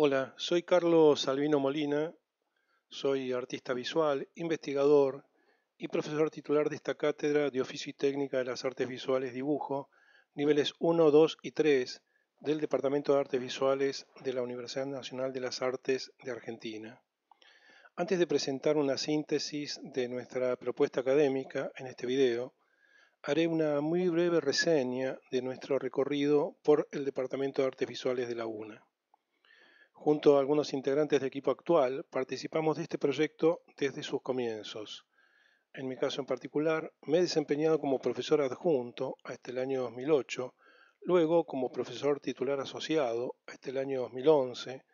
Hola, soy Carlos Salvino Molina, soy artista visual, investigador y profesor titular de esta cátedra de Oficio y Técnica de las Artes Visuales Dibujo, niveles 1, 2 y 3 del Departamento de Artes Visuales de la Universidad Nacional de las Artes de Argentina. Antes de presentar una síntesis de nuestra propuesta académica en este video, haré una muy breve reseña de nuestro recorrido por el Departamento de Artes Visuales de la UNA. Junto a algunos integrantes del equipo actual, participamos de este proyecto desde sus comienzos. En mi caso en particular, me he desempeñado como profesor adjunto hasta el año 2008, luego como profesor titular asociado hasta el año 2011,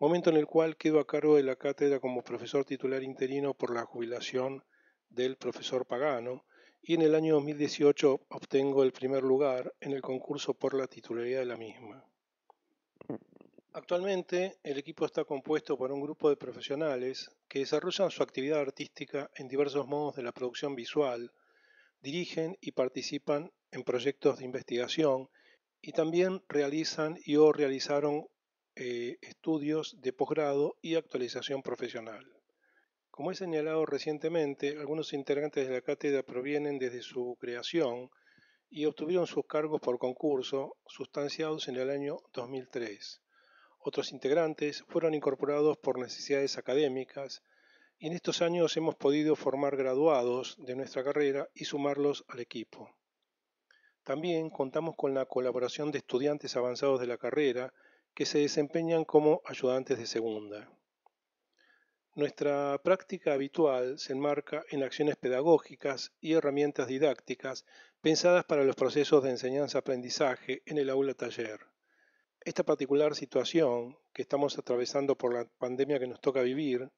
momento en el cual quedo a cargo de la cátedra como profesor titular interino por la jubilación del profesor Pagano, y en el año 2018 obtengo el primer lugar en el concurso por la titularidad de la misma. Actualmente el equipo está compuesto por un grupo de profesionales que desarrollan su actividad artística en diversos modos de la producción visual, dirigen y participan en proyectos de investigación y también realizan y o realizaron eh, estudios de posgrado y actualización profesional. Como he señalado recientemente, algunos integrantes de la cátedra provienen desde su creación y obtuvieron sus cargos por concurso, sustanciados en el año 2003. Otros integrantes fueron incorporados por necesidades académicas y en estos años hemos podido formar graduados de nuestra carrera y sumarlos al equipo. También contamos con la colaboración de estudiantes avanzados de la carrera que se desempeñan como ayudantes de segunda. Nuestra práctica habitual se enmarca en acciones pedagógicas y herramientas didácticas pensadas para los procesos de enseñanza-aprendizaje en el aula-taller esta particular situación que estamos atravesando por la pandemia que nos toca vivir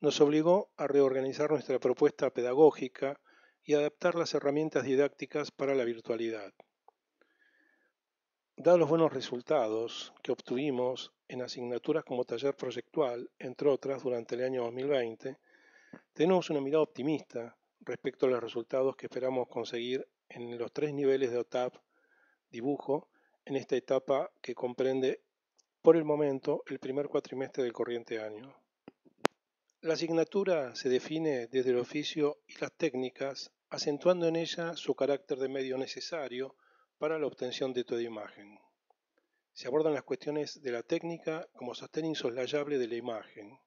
nos obligó a reorganizar nuestra propuesta pedagógica y adaptar las herramientas didácticas para la virtualidad. Dados los buenos resultados que obtuvimos en asignaturas como taller proyectual, entre otras, durante el año 2020, tenemos una mirada optimista respecto a los resultados que esperamos conseguir en los tres niveles de OTAP, dibujo, en esta etapa que comprende por el momento el primer cuatrimestre del corriente año. La asignatura se define desde el oficio y las técnicas, acentuando en ella su carácter de medio necesario para la obtención de toda imagen. Se abordan las cuestiones de la técnica como sostén insoslayable de la imagen.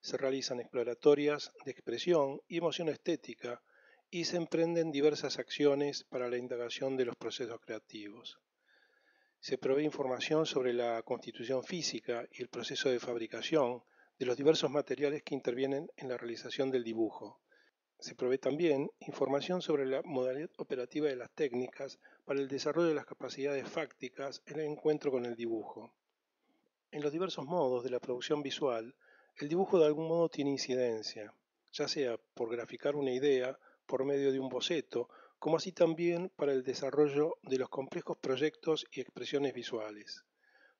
Se realizan exploratorias de expresión y emoción estética y se emprenden diversas acciones para la indagación de los procesos creativos se provee información sobre la constitución física y el proceso de fabricación de los diversos materiales que intervienen en la realización del dibujo. Se provee también información sobre la modalidad operativa de las técnicas para el desarrollo de las capacidades fácticas en el encuentro con el dibujo. En los diversos modos de la producción visual, el dibujo de algún modo tiene incidencia, ya sea por graficar una idea por medio de un boceto como así también para el desarrollo de los complejos proyectos y expresiones visuales.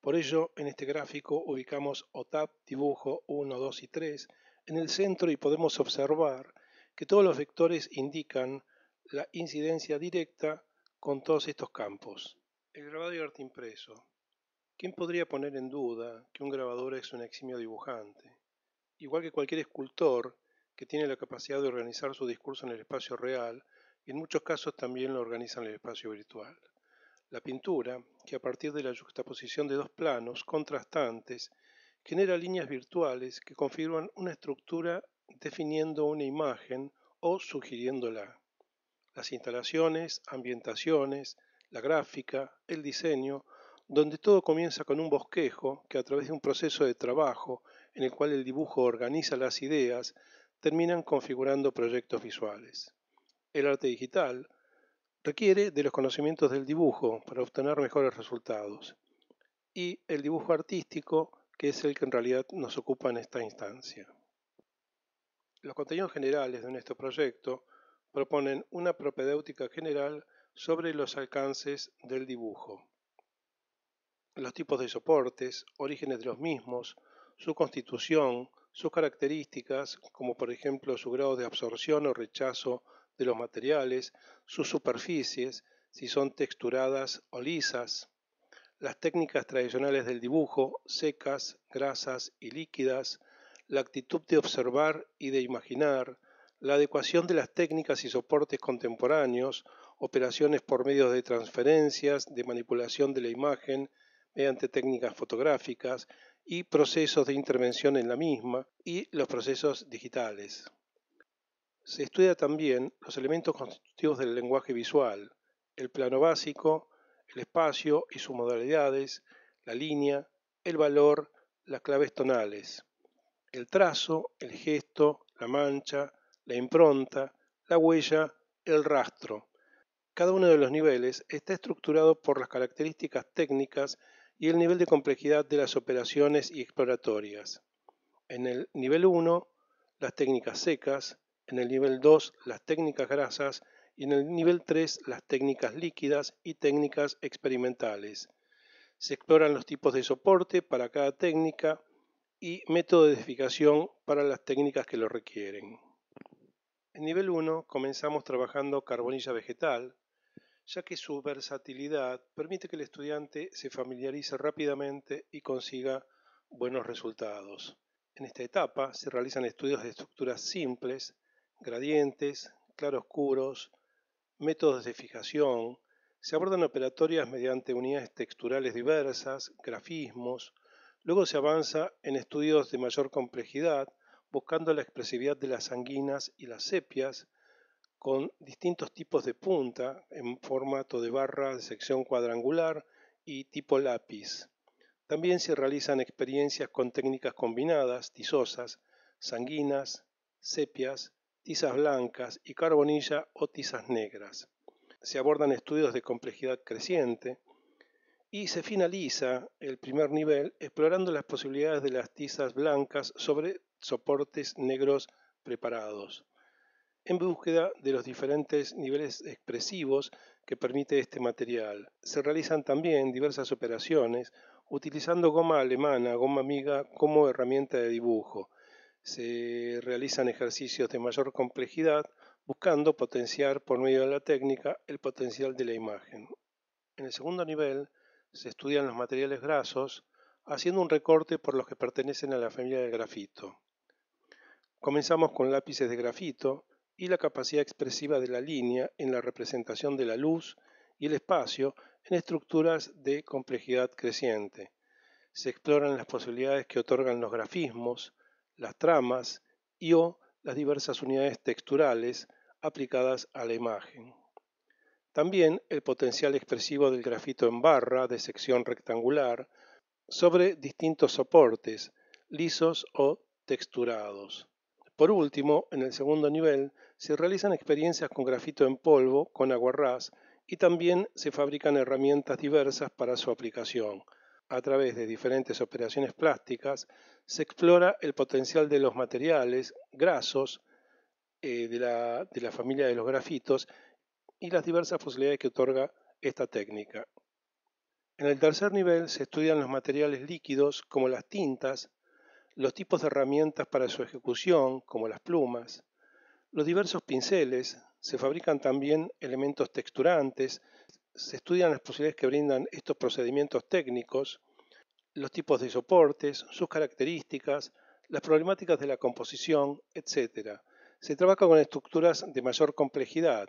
Por ello, en este gráfico ubicamos OTAP, dibujo 1, 2 y 3 en el centro y podemos observar que todos los vectores indican la incidencia directa con todos estos campos. El grabado y arte impreso. ¿Quién podría poner en duda que un grabador es un eximio dibujante? Igual que cualquier escultor que tiene la capacidad de organizar su discurso en el espacio real y en muchos casos también lo organizan el espacio virtual. La pintura, que a partir de la juxtaposición de dos planos contrastantes, genera líneas virtuales que configuran una estructura definiendo una imagen o sugiriéndola. Las instalaciones, ambientaciones, la gráfica, el diseño, donde todo comienza con un bosquejo que a través de un proceso de trabajo en el cual el dibujo organiza las ideas, terminan configurando proyectos visuales el arte digital requiere de los conocimientos del dibujo para obtener mejores resultados y el dibujo artístico que es el que en realidad nos ocupa en esta instancia. Los contenidos generales de nuestro proyecto proponen una propedéutica general sobre los alcances del dibujo, los tipos de soportes, orígenes de los mismos, su constitución, sus características, como por ejemplo su grado de absorción o rechazo de los materiales, sus superficies, si son texturadas o lisas, las técnicas tradicionales del dibujo, secas, grasas y líquidas, la actitud de observar y de imaginar, la adecuación de las técnicas y soportes contemporáneos, operaciones por medio de transferencias, de manipulación de la imagen mediante técnicas fotográficas y procesos de intervención en la misma y los procesos digitales. Se estudia también los elementos constitutivos del lenguaje visual, el plano básico, el espacio y sus modalidades, la línea, el valor, las claves tonales, el trazo, el gesto, la mancha, la impronta, la huella, el rastro. Cada uno de los niveles está estructurado por las características técnicas y el nivel de complejidad de las operaciones y exploratorias. En el nivel 1, las técnicas secas, en el nivel 2 las técnicas grasas y en el nivel 3 las técnicas líquidas y técnicas experimentales. Se exploran los tipos de soporte para cada técnica y método de edificación para las técnicas que lo requieren. En nivel 1 comenzamos trabajando carbonilla vegetal, ya que su versatilidad permite que el estudiante se familiarice rápidamente y consiga buenos resultados. En esta etapa se realizan estudios de estructuras simples gradientes, claroscuros, métodos de fijación, se abordan operatorias mediante unidades texturales diversas, grafismos, luego se avanza en estudios de mayor complejidad, buscando la expresividad de las sanguinas y las sepias, con distintos tipos de punta en formato de barra de sección cuadrangular y tipo lápiz. También se realizan experiencias con técnicas combinadas, tizosas, sanguinas, sepias, tizas blancas y carbonilla o tizas negras. Se abordan estudios de complejidad creciente y se finaliza el primer nivel explorando las posibilidades de las tizas blancas sobre soportes negros preparados, en búsqueda de los diferentes niveles expresivos que permite este material. Se realizan también diversas operaciones utilizando goma alemana, goma amiga como herramienta de dibujo, se realizan ejercicios de mayor complejidad buscando potenciar por medio de la técnica el potencial de la imagen. En el segundo nivel se estudian los materiales grasos haciendo un recorte por los que pertenecen a la familia del grafito. Comenzamos con lápices de grafito y la capacidad expresiva de la línea en la representación de la luz y el espacio en estructuras de complejidad creciente. Se exploran las posibilidades que otorgan los grafismos, las tramas y o las diversas unidades texturales aplicadas a la imagen. También el potencial expresivo del grafito en barra de sección rectangular sobre distintos soportes, lisos o texturados. Por último, en el segundo nivel se realizan experiencias con grafito en polvo, con aguarrás, y también se fabrican herramientas diversas para su aplicación, a través de diferentes operaciones plásticas, se explora el potencial de los materiales grasos eh, de, la, de la familia de los grafitos y las diversas posibilidades que otorga esta técnica. En el tercer nivel se estudian los materiales líquidos como las tintas, los tipos de herramientas para su ejecución como las plumas, los diversos pinceles, se fabrican también elementos texturantes, se estudian las posibilidades que brindan estos procedimientos técnicos, los tipos de soportes, sus características, las problemáticas de la composición, etc. Se trabaja con estructuras de mayor complejidad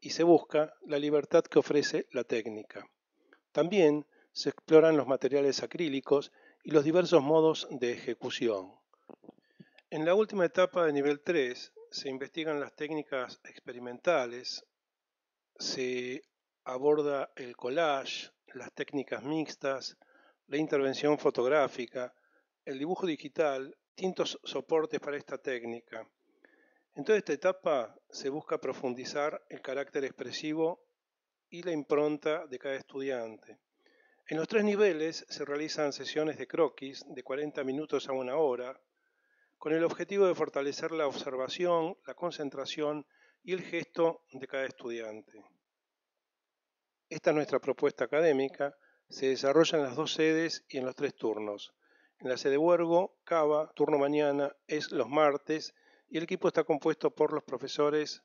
y se busca la libertad que ofrece la técnica. También se exploran los materiales acrílicos y los diversos modos de ejecución. En la última etapa de nivel 3 se investigan las técnicas experimentales, aborda el collage, las técnicas mixtas, la intervención fotográfica, el dibujo digital, distintos soportes para esta técnica. En toda esta etapa se busca profundizar el carácter expresivo y la impronta de cada estudiante. En los tres niveles se realizan sesiones de croquis de 40 minutos a una hora, con el objetivo de fortalecer la observación, la concentración y el gesto de cada estudiante. Esta nuestra propuesta académica se desarrolla en las dos sedes y en los tres turnos. En la sede Huergo, Cava, turno mañana, es los martes y el equipo está compuesto por los profesores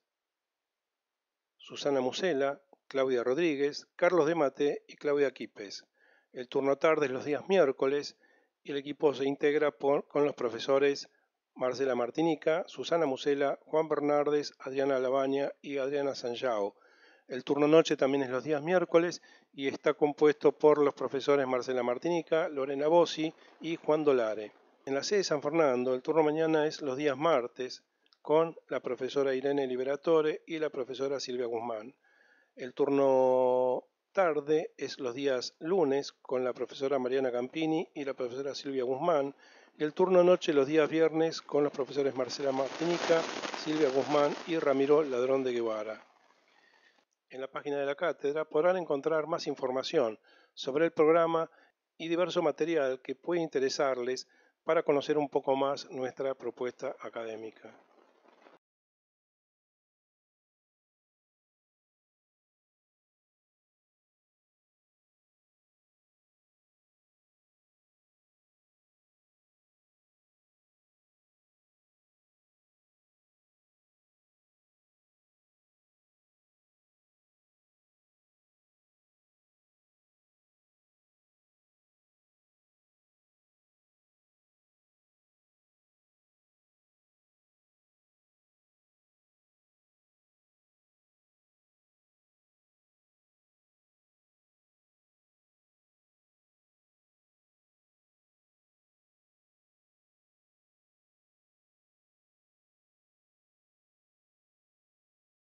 Susana Musela, Claudia Rodríguez, Carlos de Mate y Claudia Quipes. El turno tarde es los días miércoles y el equipo se integra con los profesores Marcela Martinica, Susana Musela, Juan Bernardes, Adriana Labaña y Adriana Sanjao. El turno noche también es los días miércoles y está compuesto por los profesores Marcela Martinica, Lorena Bossi y Juan Dolare. En la sede de San Fernando, el turno mañana es los días martes con la profesora Irene Liberatore y la profesora Silvia Guzmán. El turno tarde es los días lunes con la profesora Mariana Campini y la profesora Silvia Guzmán. Y el turno noche los días viernes con los profesores Marcela Martinica, Silvia Guzmán y Ramiro Ladrón de Guevara en la página de la cátedra podrán encontrar más información sobre el programa y diverso material que puede interesarles para conocer un poco más nuestra propuesta académica.